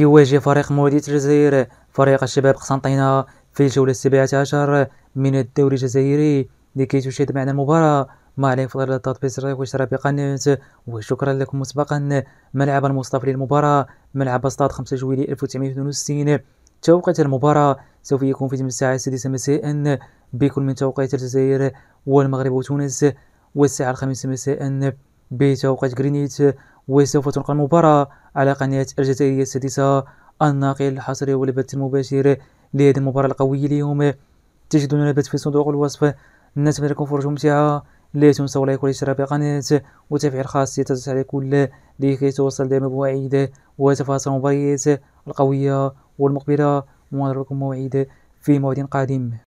يواجه فريق مولودية الجزائر فريق الشباب قسنطينة في الجولة السابعة عشر من الدوري الجزائري لكي تشاهد معنا المباراة ما عليك فضل التطبيق الرئيسي واشتراك بقناة وشكرا لكم مسبقا ملعب المصطفى للمباراة ملعب استاد 5 جويلية 1962 توقيت المباراة سوف يكون في الساعة السادسة مساء بكل من توقيت الجزائر والمغرب وتونس والساعة الخامسة مساء بتوقيت غرينيت وسوف تلقى المباراة على قناة الجزائرية السادسة الناقل الحصري والبث المباشر لهذه المباراة القوية اليوم تجدون البث في صندوق الوصف نتمنى لكم فرجة ممتعة لا تنسوا لايك والاشتراك القناة وتفعيل خاصية التنبيهات على كل لكي توصل دائما بوعيد وتفاصيل المباريات القوية والمقبلة لكم موعد في موعد قادم